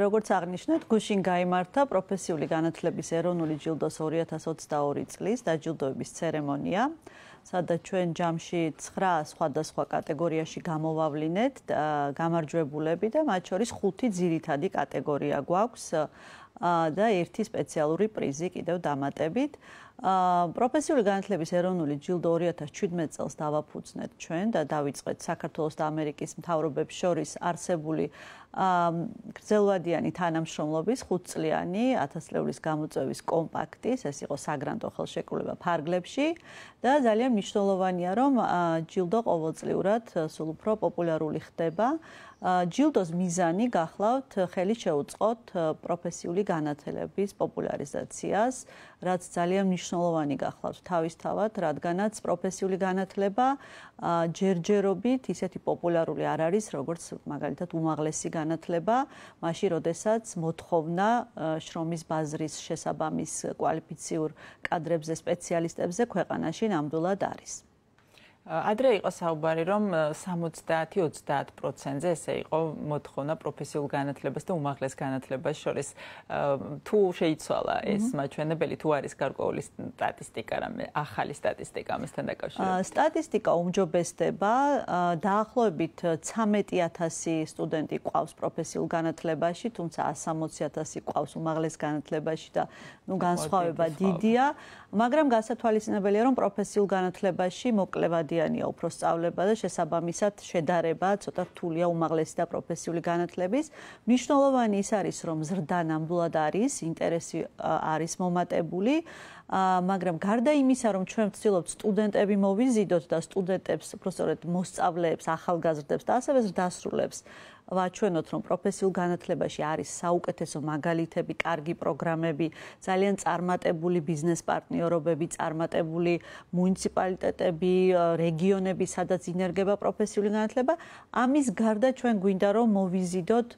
როგორც აღნიშნეთ, გუშინ გამართა პროფესიული განათლების ეროვნული ჯილდოს 2022 წლის დაჯილდოების ცერემონია, სადაც ჩვენ ჯამში 9 სხვადასხვა კატეგორიაში გამოვავლინეთ გამარჯვებულები და მათ შორის 5 ძირითადი კატეგორია გვაქვს. და ერთი სპეციალური პრიზი კიდევ დამატებით. აა პროფესიული განათლების ეროვნული ჯილდო 2017 წელს დავაფუძნეთ ჩვენ და დავიწყეთ საქართველოს და ამერიკის მთავრობებს შორის არსებული აა გრძელვადიანი თანამშრომლობის 5 წლიანი 1000 ლევლის გამოწვევის კომპაქტის ეს იყო საგრანტო ხელშეკრულება ფარგლებში და ძალიან მნიშვნელოვანია რომ ჯილდო ყოველწლიურად სულ უფრო პოპულარული ხდება ჯილდოს მიზანი გახლავთ ხელი შეუწყოთ პროფესიული განათლების პოპულარიზაციას, რაც ძალიან მნიშვნელოვანი გახლავთ თავისთავად, რადგანაც პროფესიული განათლება ჯერჯერობით ისეთი პოპულარული არ არის, როგორც მაგალითად უმაღლესი განათლება, მაშინ როდესაც მოთხოვნა შრომის ბაზრის შესაბამის კვალიფიციურ კადრებზე, სპეციალისტებზე ქვეყანაში ნამდვილად არის. ადრე იყო საუბარი რომ 70-30%-ზე ესე იყო მოთხოვნა პროფესიულ განათლებას და უმაღლეს განათლებას შორის. თუ შეიცვალა ეს მაჩვენებელი თუ არის გარკვეული სტატისტიკა რამე ახალი სტატისტიკა ამასთან დაკავშირებით. სტატისტიკა უმჯობესდება. დაახლოებით 13000 სტუდენტი ყავს პროფესიულ განათლებაში, თუმცა 160000 ყავს უმაღლეს განათლებაში და ну განსხვავება დიდია, მაგრამ გასათვალისწინებელია რომ პროფესიულ განათლებაში მოკლევადი ადამიანია უფრო სწავლება და შესაბამისად შედარება ცოტა რთულია უმაღლესი და პროფესიული განათლების. მნიშვნელოვანი ის არის, რომ ზრდა ნამდვილად არის, ინტერესი არის მომატებული. ა მაგრამ გარდა იმისა რომ ჩვენ ვცდილობთ სტუდენტები მოვიზიდოთ და სტუდენტებს უბრალოდ მოსწავლეებს ახალგაზრდებს და ასევე დასრულებს ვაჩვენოთ, რომ პროფესიულ განათლებაში არის საუკეთესო მაგალითები, კარგი პროგრამები, ძალიან წარმატებული ბიზნეს პარტნიორობები, წარმატებული მუნიციპალიტეტები, რეგიონები, სადაც ინერგება პროფესიული განათლება. ამის გარდა ჩვენ გვინდა რომ მოვიზიდოთ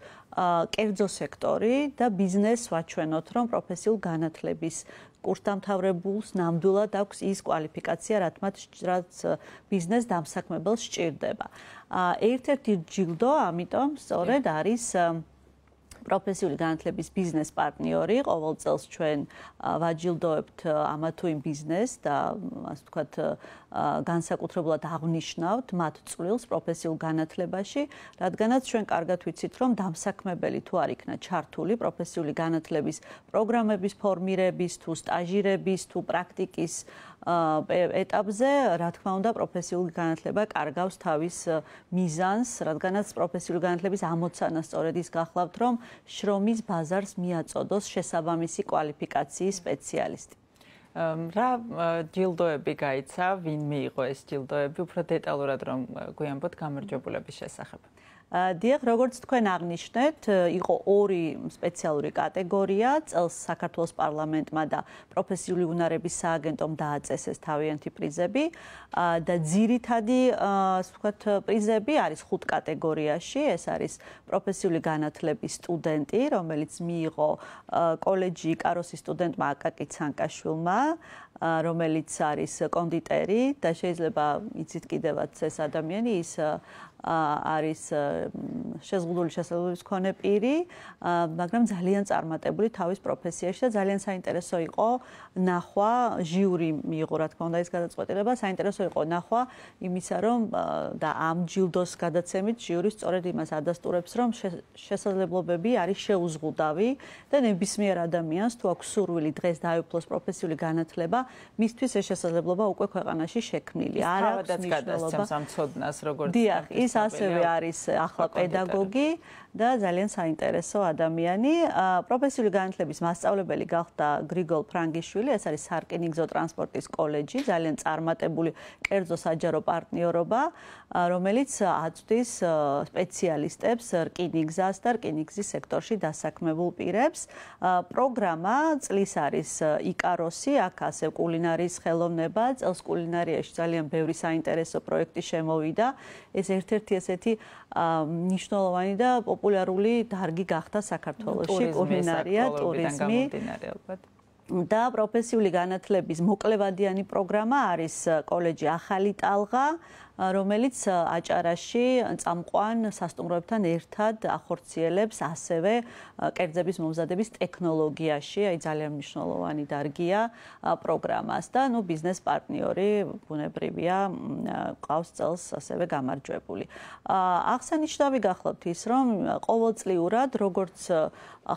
კერძო სექტორი და ბიზნესს ვაჩვენოთ, რომ პროფესიულ განათლების კურსდამთავრებულს ნამდვილად აქვს ის კვალიფიკაცია, რაც მათ რაც ბიზნეს დამსაქმებელს სჭირდება. აა ერთ-ერთი ჯილდო ამიტომ სწორედ არის აა პროფესიული განათლების ბიზნეს პარტნიორი. ყოველ წელს ჩვენ ვაჯილდოებთ ამა თუ იმ ბიზნეს და ასე ვთქვათ განსაკუთრებულად აღნიშნავთ მათ წვლილს პროფესიულ განათლებაში, რადგანაც ჩვენ კარგად ვიცით, რომ დამსაქმებელი თუ არ იქნა ჩართული პროფესიული განათლების პროგრამების ფორმირების, თუ სტაჟირების, თუ პრაქტიკის ეტაპზე, რა თქმა უნდა, პროფესიული განათლება კარგავს თავის მიზანს, რადგანაც პროფესიული განათლების ამოცანა სწორედ ის გახლავთ, რომ შრომის ბაზარს მიაწოდოს შესაბამისი კვალიფიკაციის სპეციალისტი. რა ჯილდოები გაიცა, ვინ მიიღო ეს ჯილდოები უფრო დეტალურად რომ გვიანბოთ გამარჯვებულების შესახებ. დიახ, როგორც თქვენ აღნიშნეთ, იყო ორი სპეციალური კატეგორია, წელს საქართველოს პარლამენტმა და პროფესიული უნარების სააგენტომ დააწესეს თავიანთი პრიზები და ძირითადი, ასე ვთქვათ, პრიზები არის ხუთ კატეგორიაში, ეს არის პროფესიული განათლების სტუდენტი, რომელიც მიიღო კოლეჯი კაროსის სტუდენტმა აკაკი ცანკაშვილმა, რომელიც არის კონდიტერი და შეიძლება იცით კიდევაც ეს ადამიანი ის არის შეზღუდული შესაძლებლობის მქონე პირი, მაგრამ ძალიან წარმატებული თავის პროფესიაში და ძალიან საინტერესო იყო ნახვა ჟიური მიიღო რა თქმა უნდა ეს გადაწყვეტილება, საინტერესო იყო ნახვა იმისა, რომ და ამ ჯილდოს გადაცემით ჟიური სწორედ იმას ადასტურებს, რომ შესაძლებლობები არის შეუზღუდავი და ნებისმიერ ადამიანს თუ აქვს სურვილი დღეს დაიფლოს პროფესიული განათლება, მისთვის ეს შესაძლებლობა უკვე ქვეყანაში შექმნილი. არა, ის გადაცემს ამ ცოდნას როგორც დიახ, ის ასევე არის ახლა პედაგოგი და ძალიან საინტერესო ადამიანი. პროფესიული განათლების მასწავლებელი გახდა გრიგოლ ფრანგიშვილი, ეს არის სარკინიგზო ტრანსპორტის კოლეჯი, ძალიან წარმატებული კერძო საჯარო პარტნიორობა, რომელიც აწვდის სპეციალისტებს რკინიგზას და რკინიგზის სექტორში დასაქმებულ პირებს. პროგრამა წლის არის იკაროსი, აქ ასე კულინარიის ხელოვნება, წელს კულინარიაში ძალიან ბევრი საინტერესო პროექტი შემოვიდა. ეს ერთ-ერთი ესეთი მნიშვნელოვანი და პოპ პოპულარული დარგი გახდა საქართველოში კულინარია, ტურიზმი. და პროფესიული განათლების მოკლევადიანი პროგრამა არის კოლეჯი ახალი ტალღა, რომელიც აჭარაში წამყვან სასტუმროებთან ერთად ახორციელებს ასევე კერძების მომზადების ტექნოლოგიაში, აი ძალიან მნიშვნელოვანი დარგია პროგრამას და ნუ ბიზნეს პარტნიორი ბუნებრივია ყავს წელს ასევე გამარჯვებული. აღსანიშნავი გახლავთ ის, რომ ყოველწლიურად როგორც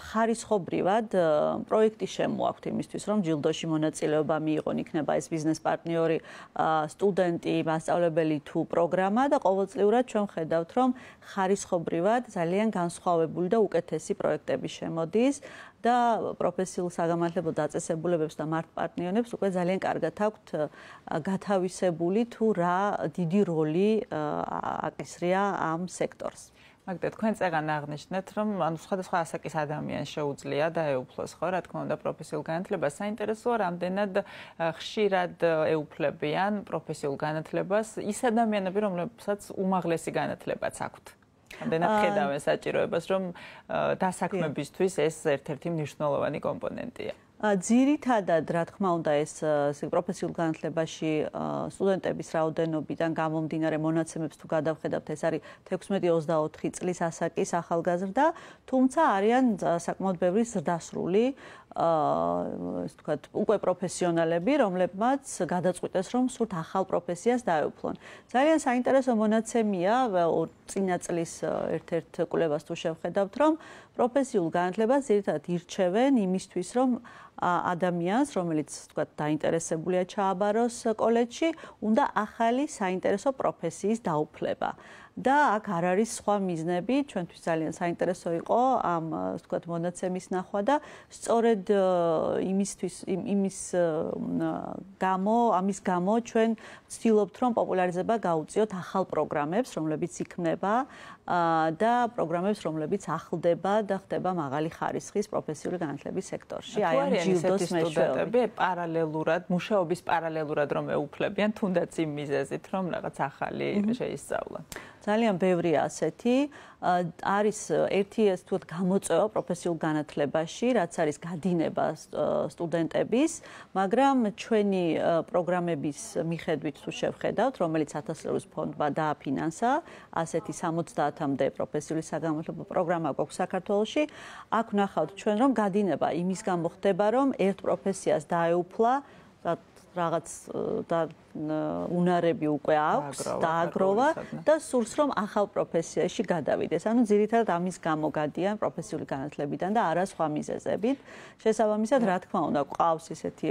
ხარისხობრივად პროექტი შემოაქვთ იმისთვის, რომ ჯილდოში მონაწილეობა მიიღონ, იქნება ეს ბიზნეს პარტნიორი სტუდენტი, მასწავლებელი თუ პროგრამა და ყოველწლიურად ჩვენ ხედავთ, რომ ხარისხობრივად ძალიან განსხვავებული და უკეთესი პროექტები შემოდის და პროფესიულ საგამართლებო დაწესებულებებს და მარტპარტნიონებს უკვე ძალიან კარგად აქვთ გათავისებული თუ რა დიდი როლი აკისრია ამ სექტორს. მაგდა თქვენ წეგან აღნიშნეთ რომ ანუ სხვადასხვა ასაკის ადამიანს შეუძლია დაეუფლოს ხო რა თქმა უნდა პროფესიულ განათლებას საინტერესოა რამდენად ხშირად ეუფლებიან პროფესიულ განათლებას ის ადამიანები რომლებსაც უმაღლესი განათლებაც აქვთ რამდენად ხედავენ საჭიროებას რომ დასაქმებისთვის ეს ერთ-ერთი მნიშვნელოვანი კომპონენტია ძირითადად, რა თქმა უნდა, ეს პროფესიულ განათლებაში სტუდენტების რაოდენობიდან გამომდინარე მონაცემებს თუ გადავხედავთ, ეს არის 16-24 წლის ასაკის ახალგაზრდა, თუმცა არიან საკმაოდ ბევრი ზრდასრული ეს თქვა უკვე პროფესიონალები, რომლებმაც გადაწყვიტეს, რომ სულ ახალ პროფესიას დაეუფლონ. ძალიან საინტერესო მონაცემია, წინა წლის ერთ-ერთ კვლევას თუ შევხედავთ, რომ პროფესიულ განათლებას ერთად ირჩევენ იმისთვის, რომ ადამიანს, რომელიც თქვა დაინტერესებულია ჩააბაროს კოლეჯში, უნდა ახალი საინტერესო პროფესიის დაუფლება. და აქ არ არის სხვა მიზნები, ჩვენთვის ძალიან საინტერესო იყო ამ თქვათ მონაცემის ნახვა და სწორედ იმისთვის იმის გამო, ამის გამო ჩვენ ვცდილობთ რომ პოპულარიზება გაუწიოთ ახალ პროგრამებს, რომლებიც იქნება და პროგრამებს, რომლებიც ახლდება და ხდება მაღალი ხარისხის პროფესიული განათლების სექტორში. აი ამ ჯილდოს მეშვეობები პარალელურად, მუშაობის პარალელურად რომ ეუფლებიან თუნდაც იმ მიზეზით რომ რაღაც ახალი შეისწავლა. ძალიან ბევრია ასეთი არის ერთი ეს თუ გამოწევა პროფესიულ განათლებაში, რაც არის გადინება სტუდენტების, მაგრამ ჩვენი პროგრამების მიხედვით თუ შევხედავთ, რომელიც 1000 ლარის ფონდმა დააფინანსა, ასეთი 70-მდე პროფესიული საგამოცდილებო პროგრამა გვაქვს საქართველოში, აქ ნახავთ ჩვენ რომ გადინება იმის გამო ხდება, რომ ერთ პროფესიას დაეუფლა და რაღაც და უნარები უკვე აქვს და აგროვა და სურს რომ ახალ პროფესიაში გადავიდეს. ანუ ძირითადად ამის გამო გადიან პროფესიული განათლებიდან და არა სხვა მიზეზებით. შესაბამისად, რა თქმა უნდა, ყავს ისეთი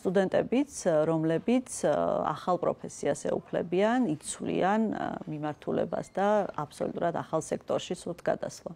სტუდენტებიც, რომლებიც ახალ პროფესიას ეუფლებიან, იცვლიან მიმართულებას და აბსოლუტურად ახალ სექტორში სულ გადასვლა.